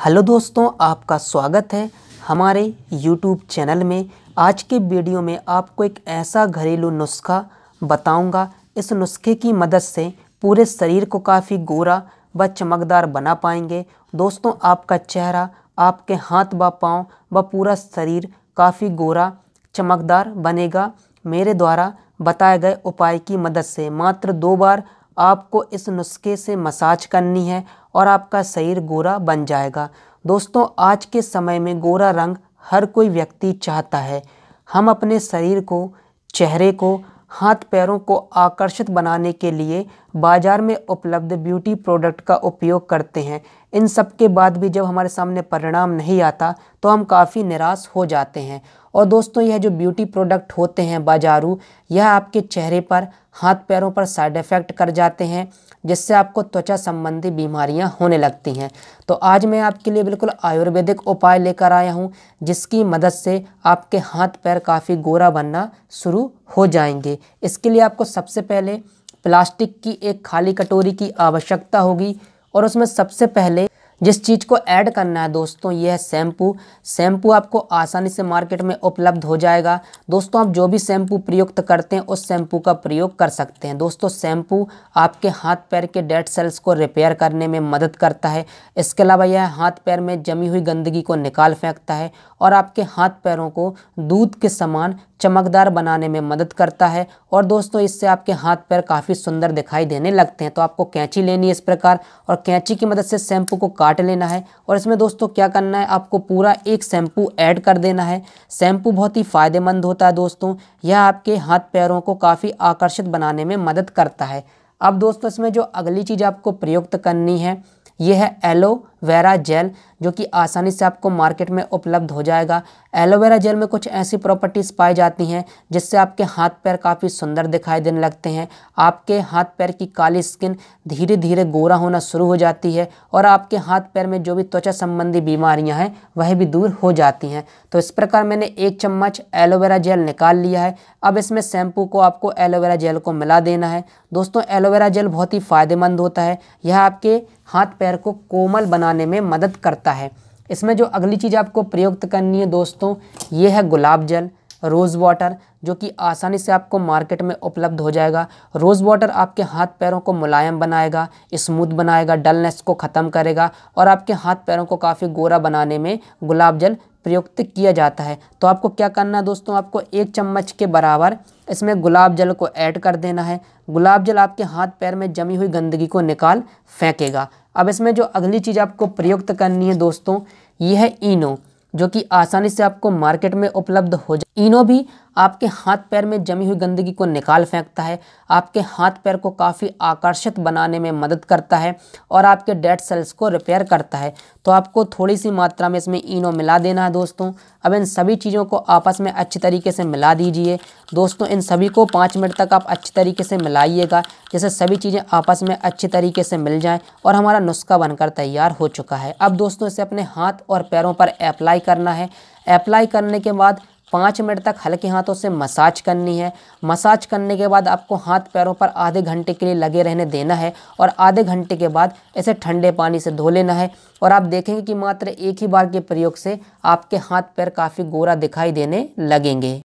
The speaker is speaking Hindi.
हेलो दोस्तों आपका स्वागत है हमारे यूट्यूब चैनल में आज के वीडियो में आपको एक ऐसा घरेलू नुस्खा बताऊंगा इस नुस्खे की मदद से पूरे शरीर को काफ़ी गोरा व चमकदार बना पाएंगे दोस्तों आपका चेहरा आपके हाथ व पाँव व पूरा शरीर काफ़ी गोरा चमकदार बनेगा मेरे द्वारा बताए गए उपाय की मदद से मात्र दो बार आपको इस नुस्खे से मसाज करनी है और आपका शरीर गोरा बन जाएगा दोस्तों आज के समय में गोरा रंग हर कोई व्यक्ति चाहता है हम अपने शरीर को चेहरे को हाथ पैरों को आकर्षित बनाने के लिए बाज़ार में उपलब्ध ब्यूटी प्रोडक्ट का उपयोग करते हैं इन सब के बाद भी जब हमारे सामने परिणाम नहीं आता तो हम काफ़ी निराश हो जाते हैं और दोस्तों यह जो ब्यूटी प्रोडक्ट होते हैं बाजारू यह आपके चेहरे पर हाथ पैरों पर साइड इफ़ेक्ट कर जाते हैं जिससे आपको त्वचा संबंधी बीमारियां होने लगती हैं तो आज मैं आपके लिए बिल्कुल आयुर्वेदिक उपाय लेकर आया हूं जिसकी मदद से आपके हाथ पैर काफ़ी गोरा बनना शुरू हो जाएंगे इसके लिए आपको सबसे पहले प्लास्टिक की एक खाली कटोरी की आवश्यकता होगी और उसमें सबसे पहले जिस चीज़ को ऐड करना है दोस्तों यह है शैम्पू शैम्पू आपको आसानी से मार्केट में उपलब्ध हो जाएगा दोस्तों आप जो भी शैम्पू प्रयुक्त करते हैं उस शैम्पू का प्रयोग कर सकते हैं दोस्तों शैम्पू आपके हाथ पैर के डेड सेल्स को रिपेयर करने में मदद करता है इसके अलावा यह हाथ पैर में जमी हुई गंदगी को निकाल फेंकता है और आपके हाथ पैरों को दूध के समान चमकदार बनाने में मदद करता है और दोस्तों इससे आपके हाथ पैर काफ़ी सुंदर दिखाई देने लगते हैं तो आपको कैंची लेनी है इस प्रकार और कैंची की मदद से शैम्पू को काट काट लेना है और इसमें दोस्तों क्या करना है आपको पूरा एक शैम्पू ऐड कर देना है शैम्पू बहुत ही फ़ायदेमंद होता है दोस्तों यह आपके हाथ पैरों को काफ़ी आकर्षित बनाने में मदद करता है अब दोस्तों इसमें जो अगली चीज़ आपको प्रयुक्त करनी है ये है एलोवेरा जेल जो कि आसानी से आपको मार्केट में उपलब्ध हो जाएगा एलोवेरा जेल में कुछ ऐसी प्रॉपर्टीज़ पाई जाती हैं जिससे आपके हाथ पैर काफ़ी सुंदर दिखाई देने लगते हैं आपके हाथ पैर की काली स्किन धीरे धीरे गोरा होना शुरू हो जाती है और आपके हाथ पैर में जो भी त्वचा संबंधी बीमारियां हैं वह भी दूर हो जाती हैं तो इस प्रकार मैंने एक चम्मच एलोवेरा जेल निकाल लिया है अब इसमें शैम्पू को आपको एलोवेरा जेल को मिला देना है दोस्तों एलोवेरा जेल बहुत ही फ़ायदेमंद होता है यह आपके हाथ पैर को कोमल बनाने में मदद करता है इसमें जो अगली चीज़ आपको प्रयुक्त करनी है दोस्तों ये है गुलाब जल रोज़ वाटर जो कि आसानी से आपको मार्केट में उपलब्ध हो जाएगा रोज़ वाटर आपके हाथ पैरों को मुलायम बनाएगा स्मूथ बनाएगा डलनेस को ख़त्म करेगा और आपके हाथ पैरों को काफ़ी गोरा बनाने में गुलाब जल प्रयुक्त किया जाता है तो आपको क्या करना है दोस्तों आपको एक चम्मच के बराबर इसमें गुलाब जल को ऐड कर देना है गुलाब जल आपके हाथ पैर में जमी हुई गंदगी को निकाल फेंकेगा अब इसमें जो अगली चीज़ आपको प्रयुक्त करनी है दोस्तों ये है इनो जो कि आसानी से आपको मार्केट में उपलब्ध हो जाए इनो भी आपके हाथ पैर में जमी हुई गंदगी को निकाल फेंकता है आपके हाथ पैर को काफ़ी आकर्षित बनाने में मदद करता है और आपके डेड सेल्स को रिपेयर करता है तो आपको थोड़ी सी मात्रा में इसमें इनो मिला देना है दोस्तों अब इन सभी चीज़ों को आपस में अच्छे तरीके से मिला दीजिए दोस्तों इन सभी को पाँच मिनट तक आप अच्छे तरीके से मिलाइएगा जैसे सभी चीज़ें आपस में अच्छे तरीके से मिल जाएँ और हमारा नुस्खा बनकर तैयार हो चुका है अब दोस्तों इसे अपने हाथ और पैरों पर अप्लाई करना है अप्लाई करने के बाद पाँच मिनट तक हल्के हाथों से मसाज करनी है मसाज करने के बाद आपको हाथ पैरों पर आधे घंटे के लिए लगे रहने देना है और आधे घंटे के बाद इसे ठंडे पानी से धो लेना है और आप देखेंगे कि मात्र एक ही बार के प्रयोग से आपके हाथ पैर काफ़ी गोरा दिखाई देने लगेंगे